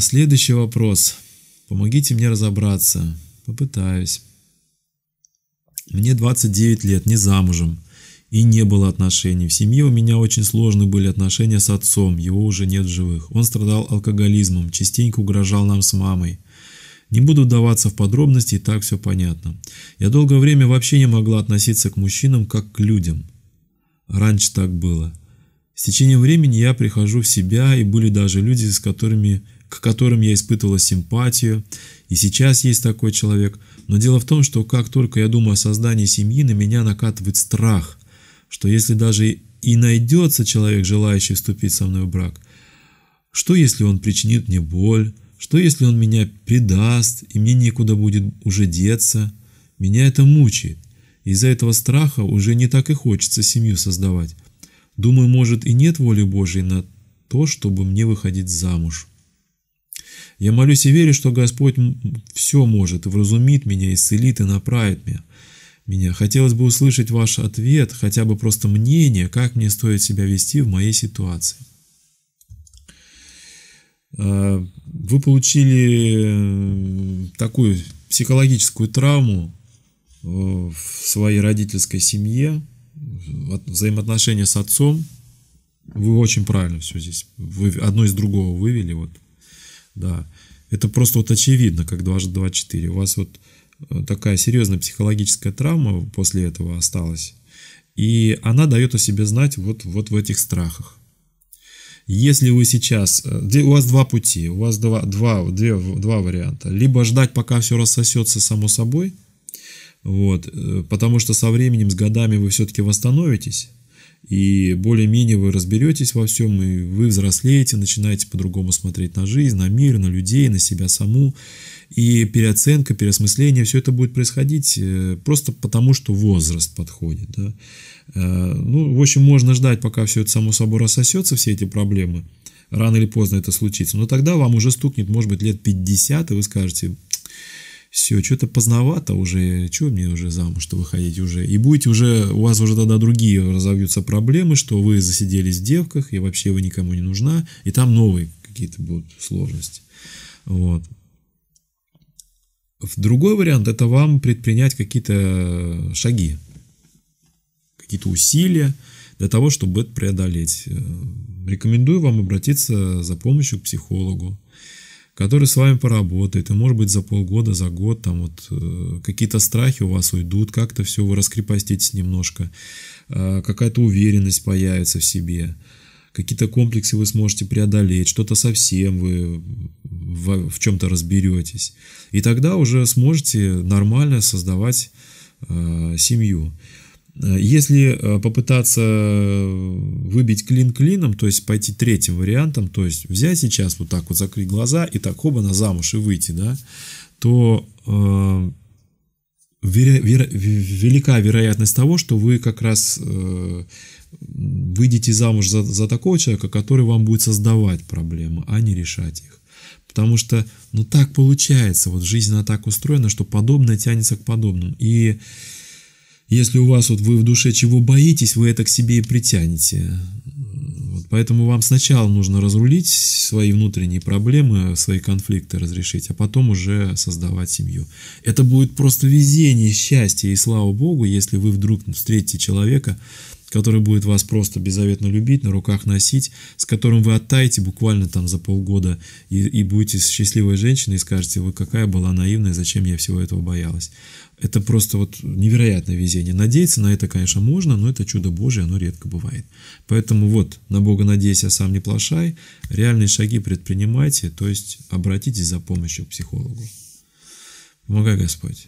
Следующий вопрос. Помогите мне разобраться. Попытаюсь. Мне 29 лет, не замужем. И не было отношений. В семье у меня очень сложные были отношения с отцом, его уже нет в живых. Он страдал алкоголизмом, частенько угрожал нам с мамой. Не буду вдаваться в подробности, и так все понятно. Я долгое время вообще не могла относиться к мужчинам как к людям. Раньше так было. С течением времени я прихожу в себя, и были даже люди, с которыми к которым я испытывала симпатию, и сейчас есть такой человек. Но дело в том, что как только я думаю о создании семьи, на меня накатывает страх, что если даже и найдется человек, желающий вступить со мной в брак, что если он причинит мне боль, что если он меня предаст, и мне некуда будет уже деться? Меня это мучает. Из-за этого страха уже не так и хочется семью создавать. Думаю, может и нет воли Божьей на то, чтобы мне выходить замуж. Я молюсь и верю, что Господь все может, вразумит меня, исцелит и направит меня. Меня хотелось бы услышать ваш ответ, хотя бы просто мнение, как мне стоит себя вести в моей ситуации. А, вы получили э, такую психологическую травму э, в своей родительской семье, взаимоотношения с отцом. Вы очень правильно все здесь, вы одно из другого вывели, вот да. Это просто вот очевидно, как дважды два четыре. У вас вот э, такая серьезная психологическая травма после этого осталась. И она дает о себе знать вот, вот в этих страхах. Если вы сейчас... Э, у вас два пути, у вас два, два, две, два варианта. Либо ждать, пока все рассосется само собой, вот, э, потому что со временем, с годами вы все-таки восстановитесь, и более-менее вы разберетесь во всем, и вы взрослеете, начинаете по-другому смотреть на жизнь, на мир, на людей, на себя саму, и переоценка, переосмысление, все это будет происходить э, просто потому, что возраст подходит. Да? Э, ну, в общем, можно ждать, пока все это само собой рассосется, все эти проблемы, рано или поздно это случится, но тогда вам уже стукнет, может быть, лет 50, и вы скажете, все, что-то поздновато уже, что мне уже замуж то выходить уже. И будете уже, у вас уже тогда другие разовьются проблемы, что вы засиделись в девках, и вообще вы никому не нужна, и там новые какие-то будут сложности. Вот. Другой вариант – это вам предпринять какие-то э, шаги, какие-то усилия для того, чтобы это преодолеть. Э, рекомендую вам обратиться за помощью к психологу который с вами поработает, и может быть за полгода, за год там вот э, какие-то страхи у вас уйдут, как-то все вы раскрепоститесь немножко, э, какая-то уверенность появится в себе, какие-то комплексы вы сможете преодолеть, что-то совсем вы в, в чем-то разберетесь, и тогда уже сможете нормально создавать э, семью. Э, если э, попытаться э, выбить клин клином, то есть пойти третьим вариантом, то есть взять сейчас вот так вот закрыть глаза и так оба на замуж и выйти, да, то э, веро, веро, велика вероятность того, что вы как раз э, выйдете замуж за, за такого человека, который вам будет создавать проблемы, а не решать их. Потому что, ну так получается, вот жизнь она так устроена, что подобное тянется к подобному. И э, если у вас вот вы в душе чего боитесь, вы это к себе и притянете. Вот поэтому вам сначала нужно разрулить свои внутренние проблемы, свои конфликты разрешить, а потом уже создавать семью. Это будет просто везение, счастье, и слава Богу, если вы вдруг встретите человека, который будет вас просто беззаветно любить, на руках носить, с которым вы оттаете буквально там за полгода и, и будете счастливой женщиной и скажете, вы какая была наивная, зачем я всего этого боялась. Это просто вот невероятное везение. Надеяться на это, конечно, можно, но это чудо Божие, оно редко бывает. Поэтому вот, на Бога надейся, а сам не плашай, реальные шаги предпринимайте, то есть обратитесь за помощью к психологу. Помогай Господь.